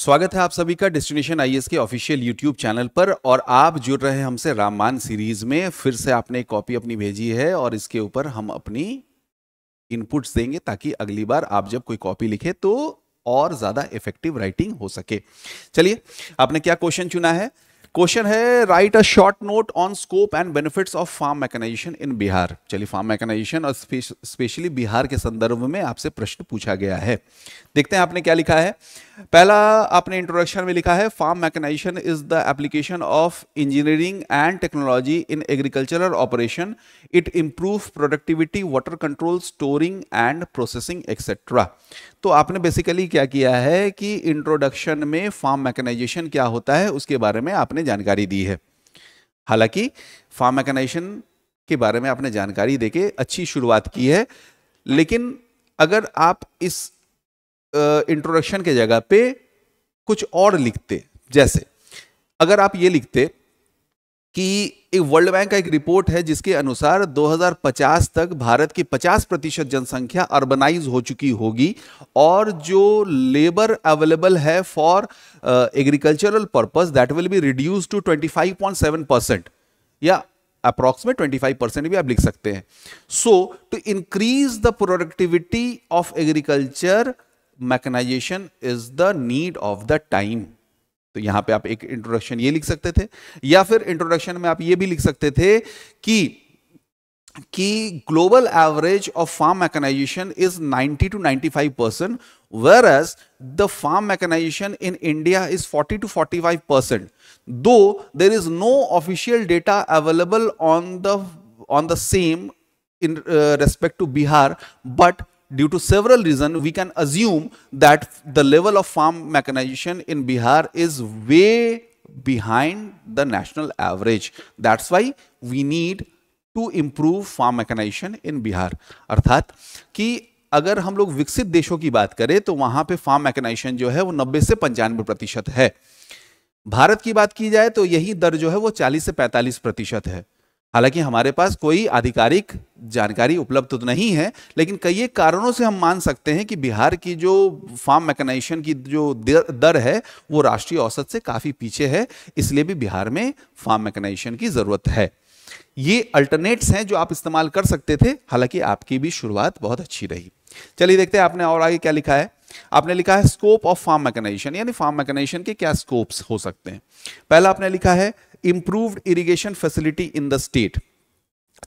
स्वागत है आप सभी का डेस्टिनेशन आईएएस के ऑफिशियल यूट्यूब चैनल पर और आप जुड़ रहे हमसे राममान सीरीज में फिर से आपने कॉपी अपनी भेजी है और इसके ऊपर हम अपनी इनपुट्स देंगे ताकि अगली बार आप जब कोई कॉपी लिखे तो और ज्यादा इफेक्टिव राइटिंग हो सके चलिए आपने क्या क्वेश्चन चुना है क्वेश्चन है write a short note on scope and benefits of farm mechanisation in Bihar चलिए फार्म मैकेनाइजेशन और स्पेशली बिहार के संदर्भ में आपसे प्रश्न पूछा गया है देखते हैं आपने क्या लिखा है पहला आपने इंट्रोडक्शन में लिखा है farm mechanisation is the application of engineering and technology in agricultural operation it improve productivity water control storing and processing etcetera तो आपने बेसिकली क्या किया है कि इंट्रोडक्शन में फार्म मैकेनाइजेशन क्या होता है उसके बारे में आपने ने जानकारी दी है हालांकि फार्म मैकेनाइजेशन के बारे में आपने जानकारी देके अच्छी शुरुआत की है लेकिन अगर आप इस इंट्रोडक्शन के जगह पे कुछ और लिखते जैसे अगर आप ये लिखते कि एक वर्ल्ड बैंक का एक रिपोर्ट है जिसके अनुसार 2050 तक भारत की 50 प्रतिशत जनसंख्या अर्बनाइज हो चुकी होगी और जो लेबर अवेलेबल है for agricultural purpose that will be reduce to 25.7 percent या अप्रॉक्सीमेट 25 परसेंट भी आप लिख सकते हैं so to increase the productivity of agriculture mechanisation is the need of the time तो यहां पे आप एक इंट्रोडक्शन ये लिख सकते थे या फिर इंट्रोडक्शन में आप ये भी लिख सकते थे कि कि global average of farm mechanisation is 90 to 95 percent whereas the farm mechanisation in India is 40 to 45 percent though there is no official data available on the on the same in respect to Bihar but due to several reason we can assume that the level of farm mechanization in Bihar is way behind the national average. That's why we need to improve farm mechanization in bihar arthat ki अगर हम लोग विकसित देशों की बात करें तो वहां पे फार्म मैकेनाइजेशन जो है वो 90 से पंचानवे प्रतिशत है भारत की बात की जाए तो यही दर जो है वो 40 से 45 प्रतिशत है हालांकि हमारे पास कोई आधिकारिक जानकारी उपलब्ध तो नहीं है लेकिन कई कारणों से हम मान सकते हैं कि बिहार की जो फार्म मैकेनाइजेशन की जो दर है वो राष्ट्रीय औसत से काफ़ी पीछे है इसलिए भी बिहार में फार्म मैकेनाइजेशन की ज़रूरत है ये अल्टरनेट्स हैं जो आप इस्तेमाल कर सकते थे हालांकि आपकी भी शुरुआत बहुत अच्छी रही चलिए देखते हैं आपने और आगे क्या लिखा है आपने लिखा है स्कोप ऑफ फार्म मैकेनाइजेशन यानी फार्म मैकेनाइजेशन के क्या स्कोप्स हो सकते हैं पहला आपने लिखा है improved irrigation facility in the state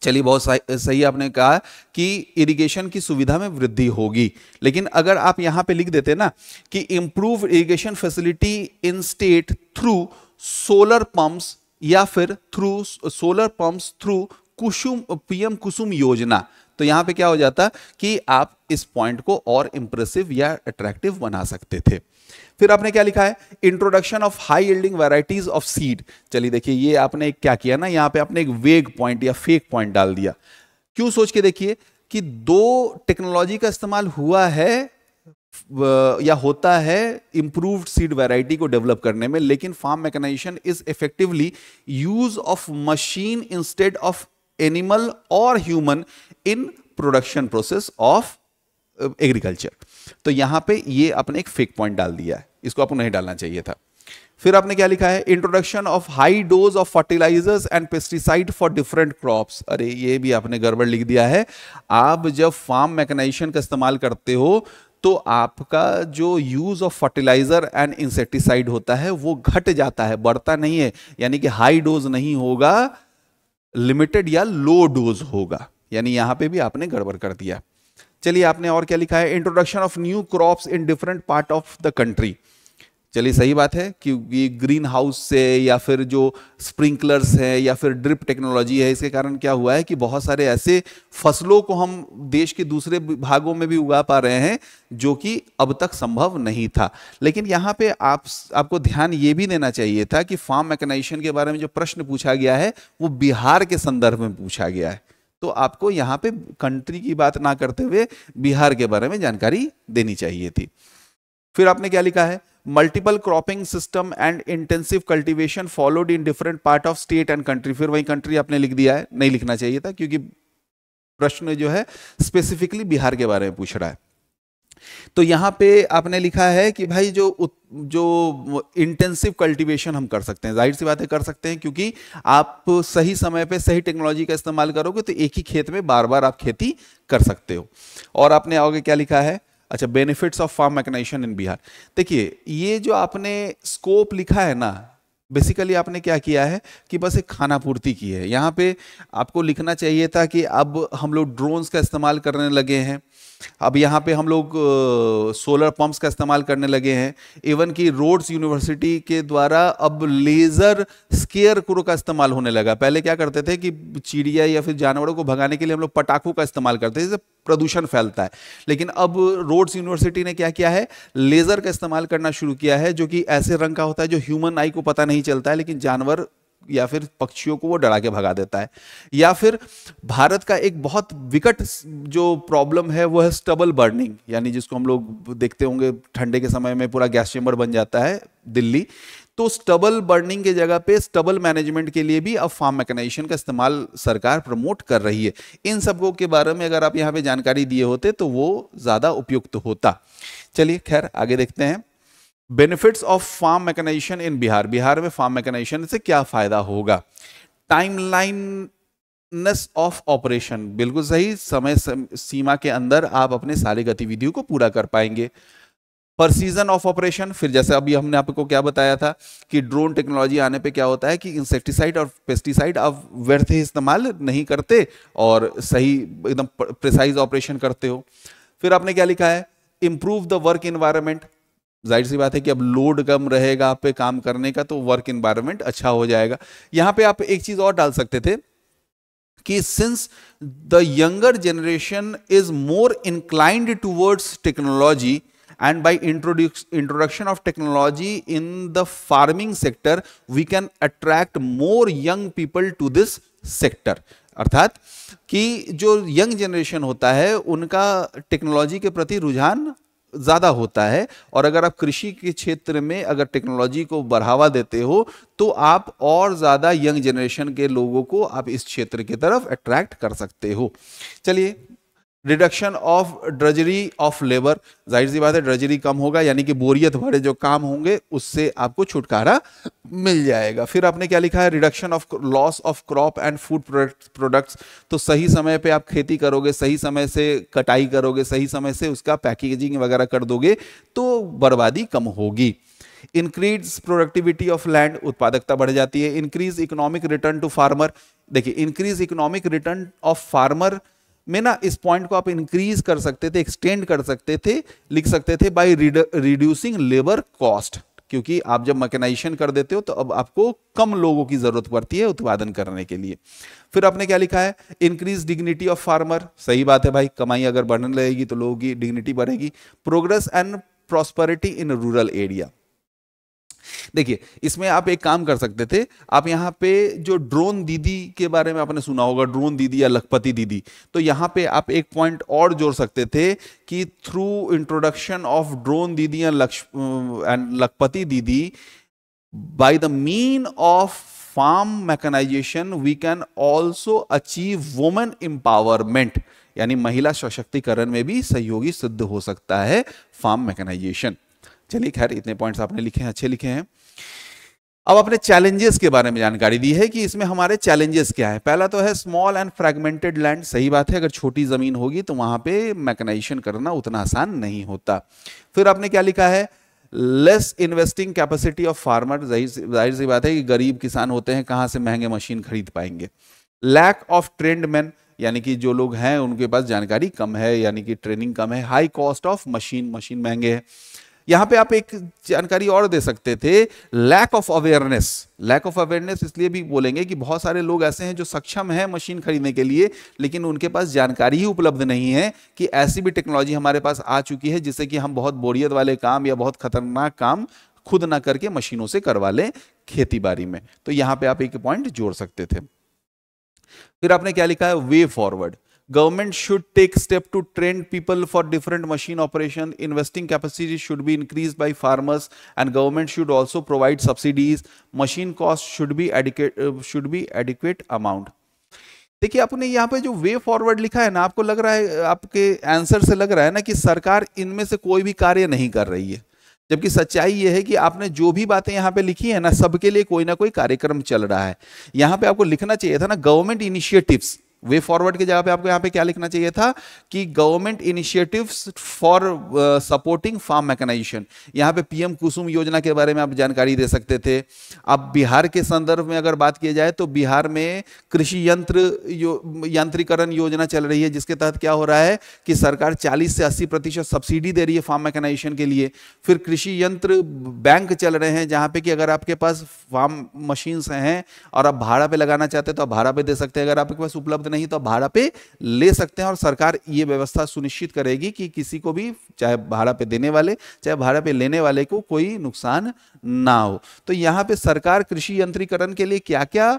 चलिए बहुत सही आपने कहा कि इरिगेशन की सुविधा में वृद्धि होगी लेकिन अगर आप यहां पे लिख देते ना कि improve irrigation facility in state through solar pumps या फिर through solar pumps through Kusum PM Kusum योजना तो यहां पे क्या हो जाता कि आप इस पॉइंट को और इम्प्रेसिव या अट्रैक्टिव बना सकते थे फिर आपने क्या लिखा है introduction of high yielding varieties of seed चलिए देखिए ये आपने क्या किया ना यहाँ पे आपने एक वेग पॉइंट या फेक पॉइंट डाल दिया क्यों सोच के देखिए कि दो टेक्नोलॉजी का इस्तेमाल हुआ है या होता है इंप्रूव्ड सीड वैरायटी को डेवलप करने में लेकिन farm mechanisation is effectively use of machine instead of animal और human in production process of agriculture तो यहां पे ये आपने एक फेक पॉइंट डाल दिया है इसको आपको नहीं डालना चाहिए था फिर आपने क्या लिखा है introduction of high dose of fertilizers and pesticide for different crops अरे ये भी आपने गड़बड़ लिख दिया है आप जब फार्म मैकेनाइजेशन का इस्तेमाल करते हो तो आपका जो use of fertilizer and insecticide होता है वो घट जाता है बढ़ता नहीं है यानी कि हाई डोज नहीं होगा लिमिटेड या लो डोज होगा यानी यहां पे भी आपने गड़बड़ कर दिया चलिए आपने और क्या लिखा है introduction of new crops in different part of the country चलिए सही बात है कि ग्रीन हाउस से या फिर जो स्प्रिंकलर्स है या फिर ड्रिप टेक्नोलॉजी है इसके कारण क्या हुआ है कि बहुत सारे ऐसे फसलों को हम देश के दूसरे भागों में भी उगा पा रहे हैं जो कि अब तक संभव नहीं था लेकिन यहाँ पे आप आपको ध्यान ये भी देना चाहिए था कि फार्म मैकेनाइजेशन के बारे में जो प्रश्न पूछा गया है वो बिहार के संदर्भ में पूछा गया है तो आपको यहाँ पे कंट्री की बात ना करते हुए बिहार के बारे में जानकारी देनी चाहिए थी फिर आपने क्या लिखा है multiple cropping system and intensive cultivation followed in different part of state and country फिर वही कंट्री आपने लिख दिया है नहीं लिखना चाहिए था क्योंकि प्रश्न जो है स्पेसिफिकली बिहार के बारे में पूछ रहा है तो यहाँ पे आपने लिखा है कि भाई जो जो इंटेंसिव कल्टीवेशन हम कर सकते हैं जाहिर सी बातें कर सकते हैं क्योंकि आप सही समय पे सही टेक्नोलॉजी का इस्तेमाल करोगे तो एक ही खेत में बार बार आप खेती कर सकते हो और आपने आगे क्या लिखा है अच्छा benefits of farm mechanisation in Bihar देखिए ये जो आपने स्कोप लिखा है ना बेसिकली आपने क्या किया है कि बस एक खाना पूर्ति की है यहाँ पे आपको लिखना चाहिए था कि अब हम लोग ड्रोन्स का इस्तेमाल करने लगे हैं अब यहाँ पे हम लोग सोलर पंप्स का इस्तेमाल करने लगे हैं इवन कि रोड्स यूनिवर्सिटी के द्वारा अब लेज़र स्केयर क्रो का इस्तेमाल होने लगा पहले क्या करते थे कि चिड़िया या फिर जानवरों को भगाने के लिए हम लोग पटाखों का इस्तेमाल करते थे प्रदूषण फैलता है लेकिन अब रोड्स यूनिवर्सिटी ने क्या किया है लेज़र का इस्तेमाल करना शुरू किया है जो कि ऐसे रंग का होता है जो ह्यूमन आई को पता नहीं चलता है लेकिन जानवर या फिर पक्षियों को वो डरा के भगा देता है या फिर भारत का एक बहुत विकट जो प्रॉब्लम है वो है स्टबल बर्निंग यानी जिसको हम लोग देखते होंगे ठंडे के समय में पूरा गैस चेंबर बन जाता है दिल्ली तो स्टबल बर्निंग के जगह पे स्टबल मैनेजमेंट के लिए भी अब फार्म मैकेनाइजेशन का इस्तेमाल सरकार प्रमोट कर रही है इन सबको के बारे में अगर आप यहाँ पे जानकारी दिए होते तो वो ज़्यादा उपयुक्त होता चलिए खैर आगे देखते हैं benefits of farm mechanisation in Bihar Bihar में फार्म मैकेनाइजेशन से क्या फायदा होगा टाइमलाइननेस ऑफ ऑपरेशन बिल्कुल सही समय सीमा के अंदर आप अपने सारी गतिविधियों को पूरा कर पाएंगे पर सीजन ऑफ ऑपरेशन फिर जैसे अभी हमने आपको क्या बताया था कि ड्रोन टेक्नोलॉजी आने पे क्या होता है कि इंसेक्टिसाइड और पेस्टिसाइड आप व्यर्थ इस्तेमाल नहीं करते और सही एकदम प्रिसाइज ऑपरेशन करते हो फिर आपने क्या लिखा है इम्प्रूव द वर्क इन्वायरमेंट जाहिर सी बात है कि अब लोड कम रहेगा आप पे काम करने का तो वर्क इन्वायरमेंट अच्छा हो जाएगा यहाँ पे आप एक चीज़ और डाल सकते थे कि since the younger generation is more inclined towards technology and by introduce introduction of technology in the farming sector we can attract more young people to this sector अर्थात कि जो यंग जनरेशन होता है उनका टेक्नोलॉजी के प्रति रुझान ज़्यादा होता है और अगर आप कृषि के क्षेत्र में अगर टेक्नोलॉजी को बढ़ावा देते हो तो आप और ज़्यादा यंग जनरेशन के लोगों को आप इस क्षेत्र की तरफ अट्रैक्ट कर सकते हो चलिए reduction of drudgery of labour जाहिर सी बात है ड्रजरी कम होगा यानी कि बोरियत भरे जो काम होंगे उससे आपको छुटकारा मिल जाएगा फिर आपने क्या लिखा है reduction of loss of crop and food products तो सही समय पे आप खेती करोगे सही समय से कटाई करोगे सही समय से उसका पैकेजिंग वगैरह कर दोगे तो बर्बादी कम होगी इंक्रीज प्रोडक्टिविटी ऑफ लैंड उत्पादकता बढ़ जाती है increase economic return to farmer देखिए increase economic return of farmer में ना इस पॉइंट को आप इंक्रीज कर सकते थे एक्सटेंड कर सकते थे लिख सकते थे बाय रिड्यूसिंग लेबर कॉस्ट क्योंकि आप जब मैकेनाइजेशन कर देते हो तो अब आपको कम लोगों की जरूरत पड़ती है उत्पादन करने के लिए फिर आपने क्या लिखा है इंक्रीज डिग्निटी ऑफ फार्मर सही बात है भाई कमाई अगर बढ़ने लगेगी तो लोगों की डिग्निटी बढ़ेगी progress and prosperity in rural area देखिए इसमें आप एक काम कर सकते थे आप यहाँ पे जो ड्रोन दीदी के बारे में आपने सुना होगा ड्रोन दीदी या लखपति दीदी तो यहाँ पे आप एक पॉइंट और जोड़ सकते थे कि थ्रू इंट्रोडक्शन ऑफ ड्रोन दीदी या लक्ष and Lakhpati Didi by the mean of farm mechanization we can also achieve women empowerment यानी महिला सशक्तिकरण में भी सहयोगी सिद्ध हो सकता है फार्म मैकेनाइजेशन चलिए खैर इतने पॉइंट्स आपने लिखे हैं अच्छे लिखे हैं अब अपने चैलेंजेस के बारे में जानकारी दी है कि इसमें हमारे चैलेंजेस क्या है पहला तो है स्मॉल एंड फ्रेगमेंटेड लैंड सही बात है अगर छोटी ज़मीन होगी तो वहां पे मैकेनाइजेशन करना उतना आसान नहीं होता फिर आपने क्या लिखा है less investing capacity of farmer जाहिर सी बात है कि गरीब किसान होते हैं कहाँ से महंगे मशीन खरीद पाएंगे लैक ऑफ ट्रेंड मैन यानी कि जो लोग हैं उनके पास जानकारी कम है यानी कि ट्रेनिंग कम है high cost of machine machine महंगे है यहां पे आप एक जानकारी और दे सकते थे lack of awareness lack of awareness इसलिए भी बोलेंगे कि बहुत सारे लोग ऐसे हैं जो सक्षम हैं मशीन खरीदने के लिए लेकिन उनके पास जानकारी ही उपलब्ध नहीं है कि ऐसी भी टेक्नोलॉजी हमारे पास आ चुकी है जिससे कि हम बहुत बोरियत वाले काम या बहुत खतरनाक काम खुद ना करके मशीनों से करवा लें खेती बाड़ी में तो यहाँ पे आप एक पॉइंट जोड़ सकते थे फिर आपने क्या लिखा है way forward Government should take step to train people for different machine operation. Investing capacity should be increased by farmers and government should also provide subsidies. Machine cost should be adequate should be adequate amount. देखिए आपने यहाँ पे जो way forward लिखा है ना आपको लग रहा है आपके आंसर से लग रहा है ना कि सरकार इनमें से कोई भी कार्य नहीं कर रही है जबकि सच्चाई यह है कि आपने जो भी बातें यहाँ पे लिखी है ना सबके लिए कोई ना कोई कार्यक्रम चल रहा है यहाँ पे आपको लिखना चाहिए था ना गवर्नमेंट इनिशिएटिव्स वे फॉरवर्ड की जगह पे आपको यहाँ पे क्या लिखना चाहिए था कि government initiatives for supporting farm mechanization यहाँ पे पीएम कुसुम योजना के बारे में आप जानकारी दे सकते थे अब बिहार के संदर्भ में अगर बात किया जाए तो बिहार में कृषि यंत्र यो, यंत्रीकरण योजना चल रही है जिसके तहत क्या हो रहा है कि सरकार चालीस से अस्सी प्रतिशत सब्सिडी दे रही है फार्म मैकेनाइजेशन के लिए फिर कृषि यंत्र बैंक चल रहे हैं जहाँ पे कि अगर आपके पास फार्म मशीन्स हैं और आप भाड़ा पे लगाना चाहते हैं तो आप भाड़ा पे दे सकते हैं अगर आपके पास उपलब्ध नहीं तो भाड़ा पे ले सकते हैं और सरकार ये व्यवस्था सुनिश्चित करेगी कि किसी को भी चाहे भाड़ा पे देने वाले चाहे भाड़ा पे लेने वाले को कोई नुकसान ना हो तो यहाँ पे सरकार कृषि यंत्रीकरण के लिए क्या क्या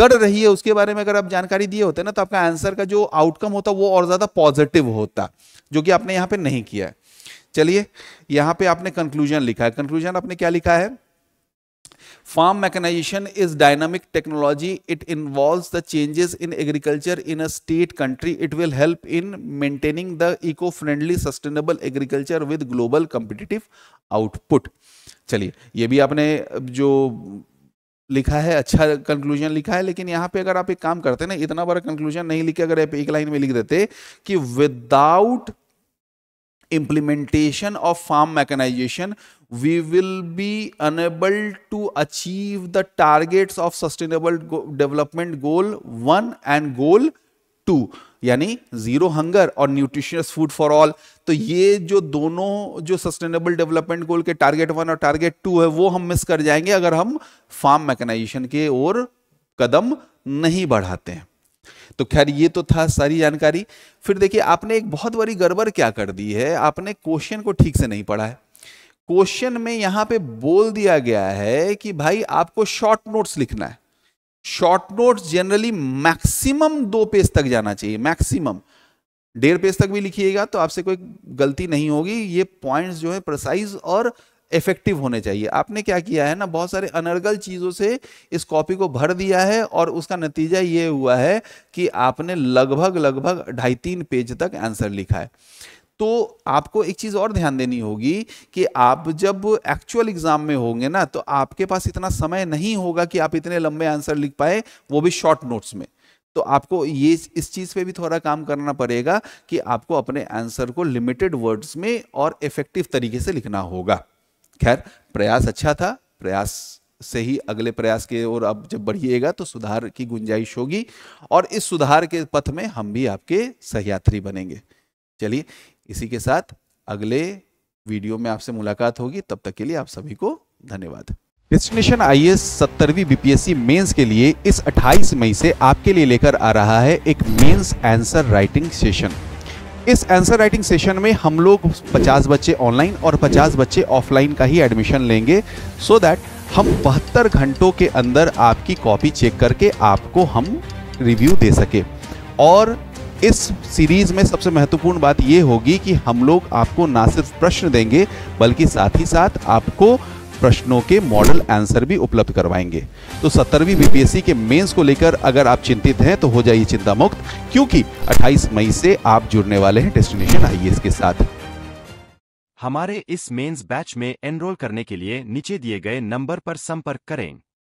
कर रही है उसके बारे में अगर आप जानकारी दिए होते ना तो आपका आंसर का जो आउटकम होता वो और ज्यादा पॉजिटिव होता जो कि आपने यहाँ पे नहीं किया है चलिए यहाँ पे आपने कंक्लूजन लिखा है कंक्लूजन आपने क्या लिखा है Farm mechanization is dynamic technology. It involves the changes in agriculture in a state country. It will help in maintaining the eco-friendly sustainable agriculture with global competitive output. चलिए ये भी आपने जो लिखा है अच्छा कंक्लूजन लिखा है लेकिन यहाँ पे अगर आप एक काम करते ना इतना बड़ा कंक्लूजन नहीं लिखे अगर आप एक लाइन में लिख देते कि without implementation of farm mechanization we will be unable to achieve the targets of sustainable go development goal 1 and goal 2 यानी जीरो हंगर और न्यूट्रिशियस फूड फॉर ऑल तो ये जो दोनों जो सस्टेनेबल डेवलपमेंट गोल के टारगेट वन और target two है वो हम मिस कर जाएंगे अगर हम फार्म मैकेनाइजेशन के ओर कदम नहीं बढ़ाते हैं तो खैर ये तो था सारी जानकारी फिर देखिए आपने एक बहुत बड़ी गड़बड़ क्या कर दी है आपने क्वेश्चन को ठीक से नहीं पढ़ा है क्वेश्चन में यहां पे बोल दिया गया है कि भाई आपको शॉर्ट नोट्स लिखना है शॉर्ट नोट्स जनरली मैक्सिमम दो पेज तक जाना चाहिए मैक्सिमम डेढ़ पेज तक भी लिखिएगा तो आपसे कोई गलती नहीं होगी ये पॉइंट्स जो है प्रसाइज और इफेक्टिव होने चाहिए आपने क्या किया है ना बहुत सारे अनर्गल चीज़ों से इस कॉपी को भर दिया है और उसका नतीजा ये हुआ है कि आपने लगभग लगभग ढाई तीन पेज तक आंसर लिखा है तो आपको एक चीज़ और ध्यान देनी होगी कि आप जब एक्चुअल एग्जाम में होंगे ना तो आपके पास इतना समय नहीं होगा कि आप इतने लंबे आंसर लिख पाए वो भी शॉर्ट नोट्स में तो आपको ये इस चीज़ पे भी थोड़ा काम करना पड़ेगा कि आपको अपने आंसर को लिमिटेड वर्ड्स में और इफेक्टिव तरीके से लिखना होगा खैर प्रयास अच्छा था प्रयास से ही अगले प्रयास के और अब जब बढ़िएगा तो सुधार की गुंजाइश होगी और इस सुधार के पथ में हम भी आपके सहयात्री बनेंगे चलिए इसी के साथ अगले वीडियो में आपसे मुलाकात होगी तब तक के लिए आप सभी को धन्यवाद डेस्टिनेशन आई एस सत्तरवीं बीपीएससी मेंस के लिए इस 28 मई से आपके लिए लेकर आ रहा है एक मेंस आंसर राइटिंग सेशन इस आंसर राइटिंग सेशन में हम लोग 50 बच्चे ऑनलाइन और 50 बच्चे ऑफलाइन का ही एडमिशन लेंगे सो so दैट हम बहत्तर घंटों के अंदर आपकी कॉपी चेक करके आपको हम रिव्यू दे सके और इस सीरीज़ में सबसे महत्वपूर्ण बात ये होगी कि हम लोग आपको ना सिर्फ प्रश्न देंगे बल्कि साथ ही साथ आपको प्रश्नों के मॉडल आंसर भी उपलब्ध करवाएंगे तो सत्तरवीं बीपीएससी के मेंस को लेकर अगर आप चिंतित हैं तो हो जाइए चिंता मुक्त क्योंकि 28 मई से आप जुड़ने वाले हैं डेस्टिनेशन आईएएस e के साथ हमारे इस मेंस बैच में एनरोल करने के लिए नीचे दिए गए नंबर पर संपर्क करें